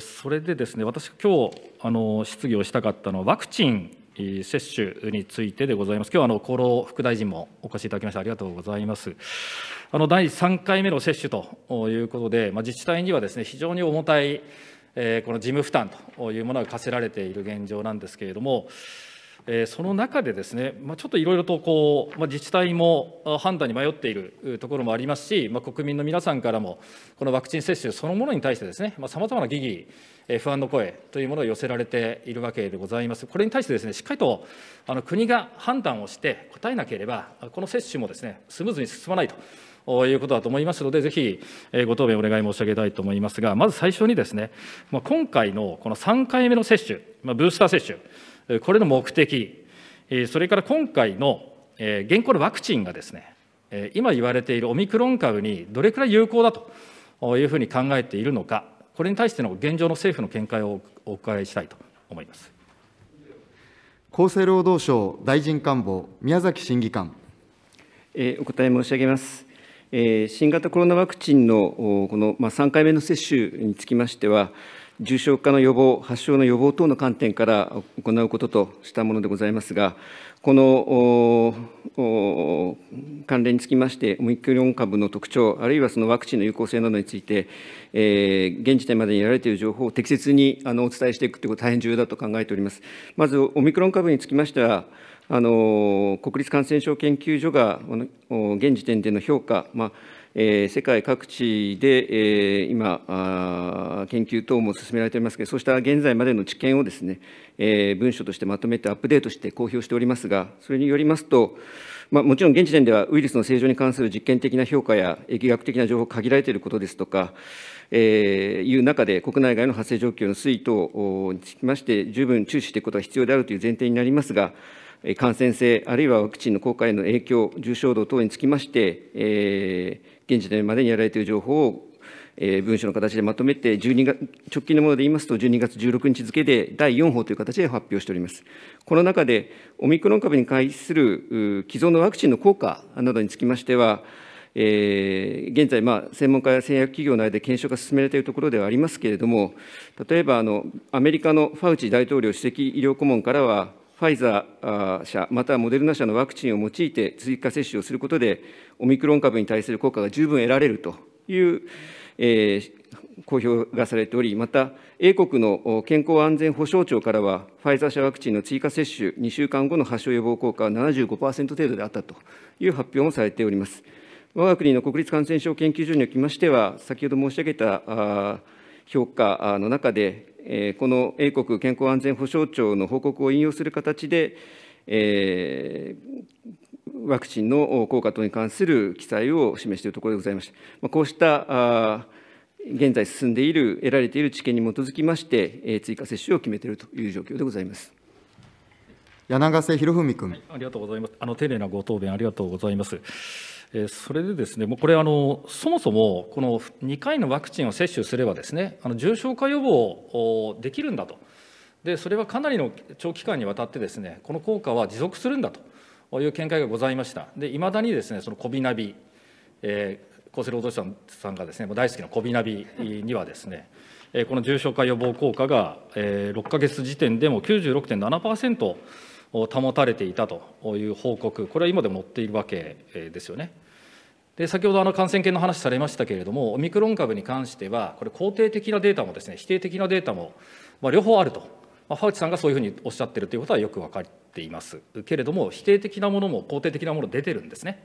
それでですね、私、今日あの質疑をしたかったのは、ワクチン接種についてでございます。今日はあの厚労副大臣もお越しいただきましてありがとうございます。あの第3回目の接種ということで、まあ、自治体にはですね非常に重たい、えー、この事務負担というものが課せられている現状なんですけれども、その中でですね、ちょっといろいろとこう、自治体も判断に迷っているところもありますし、国民の皆さんからも、このワクチン接種そのものに対してですね、さまざ、まな疑義、不安の声というものを寄せられているわけでございます。これに対してですね、しっかりとあの国が判断をして答えなければ、この接種もですね、スムーズに進まないと。いうことだと思いますので、ぜひご答弁お願い申し上げたいと思いますが、まず最初にですね、今回のこの3回目の接種、ブースター接種、これの目的、それから今回の現行のワクチンがですね、今言われているオミクロン株にどれくらい有効だというふうに考えているのか、これに対しての現状の政府の見解をお伺いしたいと思います厚生労働省大臣官房、宮崎審議官。お答え申し上げます。新型コロナワクチンのこの3回目の接種につきましては、重症化の予防、発症の予防等の観点から行うこととしたものでございますが、この関連につきまして、オミクロン株の特徴、あるいはそのワクチンの有効性などについて、えー、現時点までに得られている情報を適切にあのお伝えしていくということ、大変重要だと考えております。まず、オミクロン株につきましては、あの国立感染症研究所が現時点での評価、まあえー、世界各地で、えー、今あ、研究等も進められておりますけれどそうした現在までの知見をですね、えー、文書としてまとめてアップデートして公表しておりますが、それによりますと、まあ、もちろん現時点ではウイルスの正常に関する実験的な評価や疫学的な情報限られていることですとか、えー、いう中で、国内外の発生状況の推移等につきまして、十分注視していくことが必要であるという前提になりますが、感染性、あるいはワクチンの効果への影響、重症度等につきまして、えー、現時点までにやられている情報を、えー、文書の形でまとめて、12月直近のもので言いますと、12月16日付で第4報という形で発表しております。この中で、オミクロン株に対する既存のワクチンの効果などにつきましては、えー、現在、まあ、専門家や製薬企業の間で検証が進められているところではありますけれども、例えばあのアメリカのファウチ大統領首席医療顧問からは、ファイザー社、またはモデルナ社のワクチンを用いて追加接種をすることで、オミクロン株に対する効果が十分得られるという、えー、公表がされており、また、英国の健康安全保障庁からは、ファイザー社ワクチンの追加接種2週間後の発症予防効果は75%程度であったという発表もされております。我が国の国立感染症研究所におきましては、先ほど申し上げた、評価の中で、この英国健康安全保障庁の報告を引用する形で、えワクチンの効果等に関する記載を示しているところでございました。こうした現在進んでいる、得られている知見に基づきまして、追加接種を決めているという状況でございます。柳瀬博文君、はい、ありがとうございます。あの丁寧なご答弁ありがとうございます。それでですね、もうこれあの、そもそもこの2回のワクチンを接種すればですね、あの重症化予防できるんだとで、それはかなりの長期間にわたってですね、この効果は持続するんだという見解がございました。で、いまだにですね、そのコビナビ、えー、厚生労働省さんがですね、大好きなコビナビにはですね、この重症化予防効果が6か月時点でも96.7%、保たれていたという報告、これは今でも載っているわけですよね。で先ほどあの感染研の話されましたけれども、オミクロン株に関しては、これ、肯定的なデータもです、ね、否定的なデータも、まあ、両方あると、まあ、ファウチさんがそういうふうにおっしゃってるということはよく分かっていますけれども、否定的なものも肯定的なもの出てるんですね。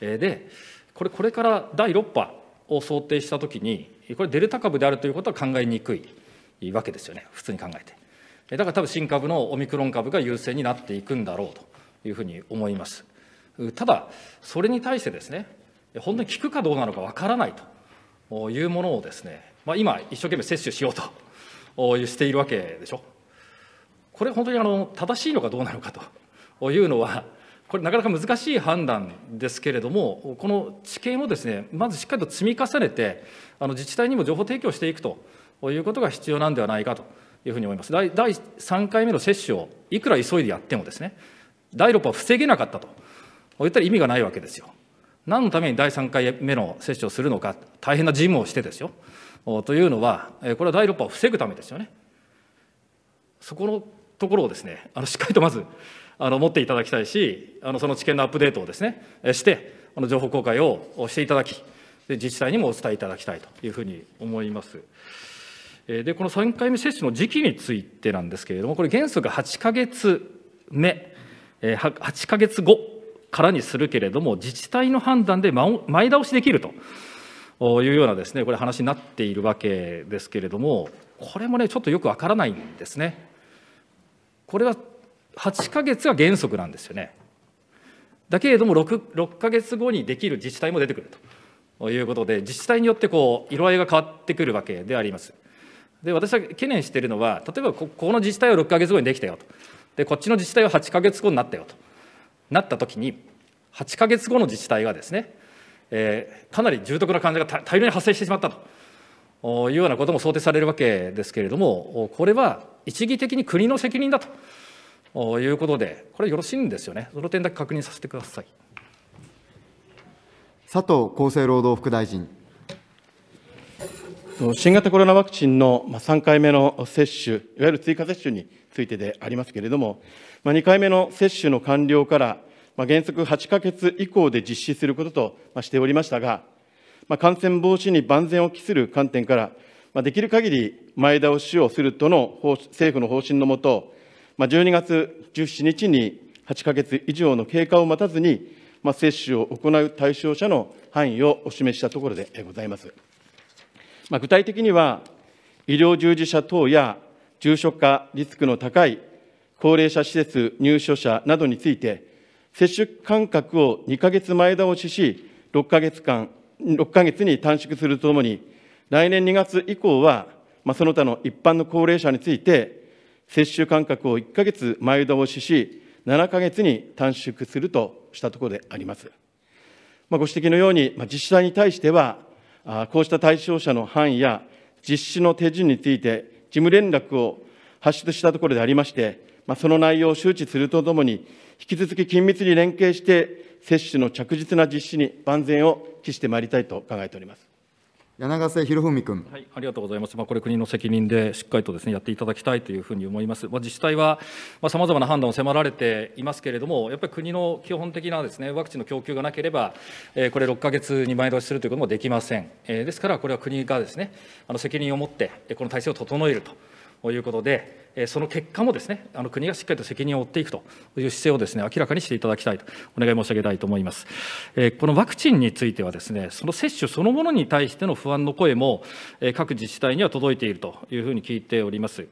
で、これ、これから第6波を想定したときに、これ、デルタ株であるということは考えにくいわけですよね、普通に考えて。だから多分新株のオミクロン株が優勢になっていくんだろうというふうに思います。ただ、それに対してですね、本当に効くかどうなのかわからないというものをですね、まあ、今、一生懸命接種しようとしているわけでしょ。これ、本当にあの正しいのかどうなのかというのは、これ、なかなか難しい判断ですけれども、この知見をですね、まずしっかりと積み重ねて、あの自治体にも情報提供していくということが必要なんではないかと。いうふうに思います。第第3回目の接種をいくら急いでやってもですね、第6波を防げなかったと言ったら意味がないわけですよ。何のために第3回目の接種をするのか、大変な事務をしてですよ。というのは、これは第6波を防ぐためですよね。そこのところをですね、あのしっかりとまずあの持っていただきたいし、あのその知見のアップデートをですね、して、あの情報公開をしていただき、自治体にもお伝えいただきたいというふうに思います。でこの3回目接種の時期についてなんですけれども、これ、原則8か月目、8か月後からにするけれども、自治体の判断で前倒しできるというようなですねこれ、話になっているわけですけれども、これもね、ちょっとよくわからないんですね。これは8か月が原則なんですよね。だけれども6、6か月後にできる自治体も出てくるということで、自治体によってこう色合いが変わってくるわけであります。で私は懸念しているのは例えばここの自治体は6か月後にできたよとでこっちの自治体は8か月後になったよとなった時に8か月後の自治体がですね、えー、かなり重篤な患者が大量に発生してしまったというようなことも想定されるわけですけれどもこれは一義的に国の責任だということでこれよろしいんですよねその点だけ確認させてください佐藤厚生労働副大臣。新型コロナワクチンの3回目の接種、いわゆる追加接種についてでありますけれども、2回目の接種の完了から、原則8か月以降で実施することとしておりましたが、感染防止に万全を期する観点から、できる限り前倒しをするとの政府の方針のもと、12月17日に8か月以上の経過を待たずに、接種を行う対象者の範囲をお示ししたところでございます。まあ、具体的には、医療従事者等や重症化リスクの高い高齢者施設入所者などについて、接種間隔を2か月前倒しし、6か月間、6ヶ月に短縮するとともに、来年2月以降は、まあ、その他の一般の高齢者について、接種間隔を1か月前倒しし、7か月に短縮するとしたところであります。まあ、ご指摘のように、まあ、自治体に対しては、こうした対象者の範囲や実施の手順について、事務連絡を発出したところでありまして、まその内容を周知するとともに、引き続き緊密に連携して、接種の着実な実施に万全を期してまいりたいと考えております。柳瀬博文君、はい、ありがとうございます、まあ、これ、国の責任でしっかりとです、ね、やっていただきたいというふうに思います、まあ、自治体はさまざ、まな判断を迫られていますけれども、やっぱり国の基本的なです、ね、ワクチンの供給がなければ、えー、これ、6か月に前倒しするということもできません、えー、ですから、これは国がです、ね、あの責任を持って、この体制を整えると。ということで、その結果もですねあの国がしっかりと責任を負っていくという姿勢をですね明らかにしていただきたいとお願い申し上げたいと思います。このワクチンについてはですねその接種そのものに対しての不安の声も各自治体には届いているというふうに聞いております。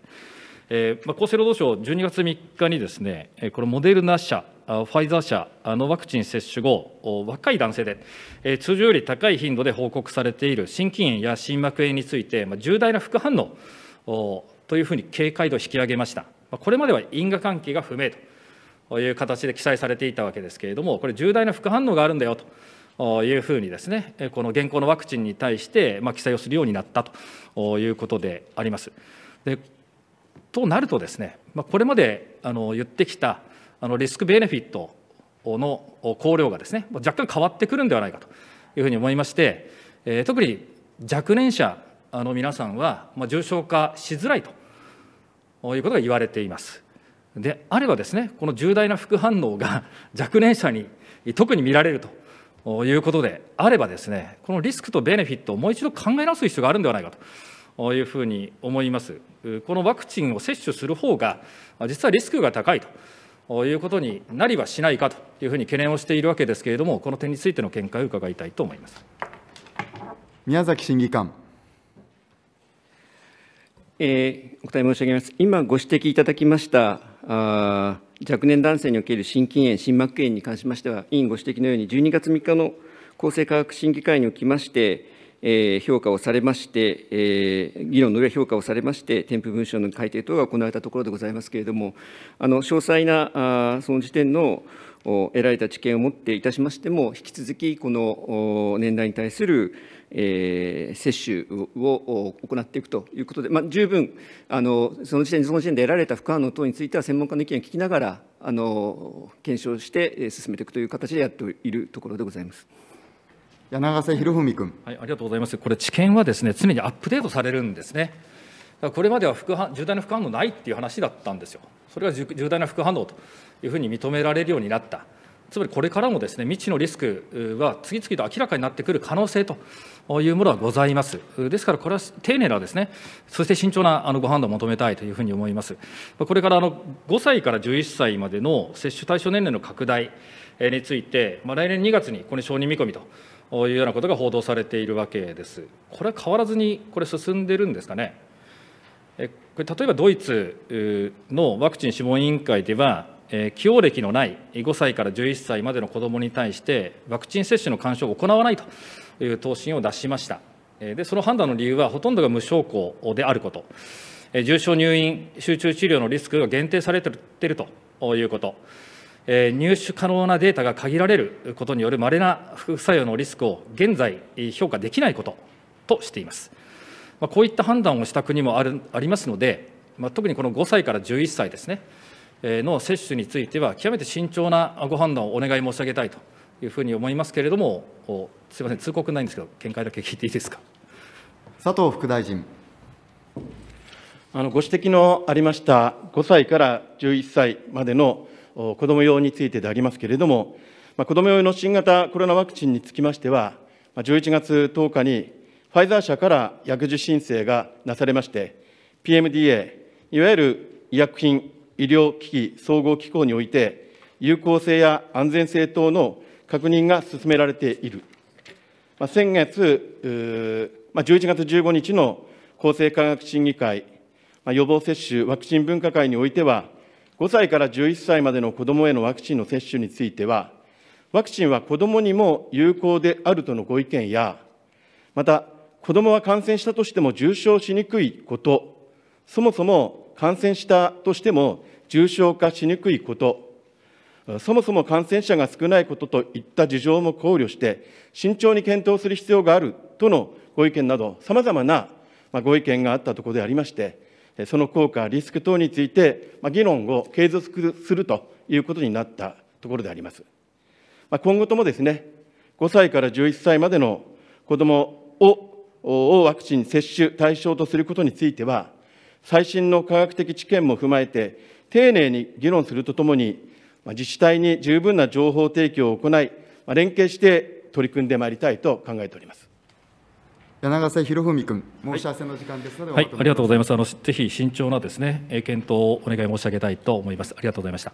厚生労働省、12月3日にですね、このモデルナ社、ファイザー社のワクチン接種後、若い男性で、通常より高い頻度で報告されている心筋炎や心膜炎について、重大な副反応というふうに警戒度を引き上げました。これまでは因果関係が不明という形で記載されていたわけですけれども、これ、重大な副反応があるんだよというふうにですね、この現行のワクチンに対して、ま記載をするようになったということであります。でとなるとですね、まこれまであの言ってきたあのリスク・ベネフィットの考慮がですね、若干変わってくるんではないかというふうに思いまして、特に若年者あの皆さんは、まあ、重症化しづらいということが言われています。であればですね、この重大な副反応が 若年者に特に見られるということであればですね、このリスクとベネフィットをもう一度考え直す必要があるんではないかというふうに思います。このワクチンを接種する方が、実はリスクが高いということになりはしないかというふうに懸念をしているわけですけれども、この点についての見解を伺いたいと思います宮崎審議官。えー、お答え申し上げます。今ご指摘いただきましたあ若年男性における心筋炎、心膜炎に関しましては、委員ご指摘のように、12月3日の厚生科学審議会におきまして、え評価をされまして、え議論の上評価をされまして、添付文書の改定等が行われたところでございますけれども、あの詳細なあその時点の得られた知見をもっていたしましても、引き続きこの年代に対する、え接種を行っていくということで、まあ、十分あのその時点、その時点で得られた副反応等については、専門家の意見を聞きながら、あの検証して進めていくという形でやっているところでございます。柳瀬博文君、はい、ありがとうございます、これ、知見はです、ね、常にアップデートされるんですね、これまでは副反重大な副反応ないっていう話だったんですよ、それが重大な副反応というふうに認められるようになった、つまりこれからもです、ね、未知のリスクは次々と明らかになってくる可能性というものはございます。ですから、これは丁寧なですね、そして慎重なあのご判断を求めたいというふうに思います。これからあの5歳から11歳までの接種対象年齢の拡大について、まあ、来年2月にこれ承認見込みと。いうようなことが報道されているわけです。これは変わらずに、これ進んでるんですかね。これ例えばドイツのワクチン諮問委員会では、起用歴のない5歳から11歳までの子どもに対して、ワクチン接種の勧奨を行わないという答申を出しました。でその判断の理由は、ほとんどが無症候であること、重症入院、集中治療のリスクが限定されているということ、入手可能なデータが限られることによるまれな副作用のリスクを現在、評価できないこととしています。こういった判断をした国もあるありますので、特にこの5歳から11歳ですね、の接種については、極めて慎重なご判断をお願い申し上げたいというふうに思いますけれども、すみません、通告ないんですけど、見解だけ聞いていいですか佐藤副大臣。あのご指摘のありました5歳から11歳までの子ども用についてでありますけれども、まあ、子ども用の新型コロナワクチンにつきましては、まあ、11月10日にファイザー社から薬事申請がなされまして、PMDA、いわゆる医薬品医療機器総合機構において、有効性や安全性等の確認が進められている。まあ、先月、まあ、11月15日の厚生科学審議会、まあ、予防接種ワクチン分科会においては、5歳から11歳までの子どもへのワクチンの接種については、ワクチンは子どもにも有効であるとのご意見や、また、子どもは感染したとしても重症しにくいこと、そもそも感染したとしても重症化しにくいこと、そもそも感染者が少ないことといった事情も考慮して、慎重に検討する必要があるとのご意見など、さまざまなご意見があったところでありまして、その効果、リスク等について、議論を継続するということになったところであります。今後ともですね、5歳から11歳までの子どもをワクチン接種対象とすることについては、最新の科学的知見も踏まえて、丁寧に議論するとともに、自治体に十分な情報提供を行い、連携して取り組んでまいりたいと考えております。柳瀬博文君、申し合わせの時間ですので、はい、ありがとうございます。あのぜひ慎重なですね検討をお願い申し上げたいと思います。ありがとうございました。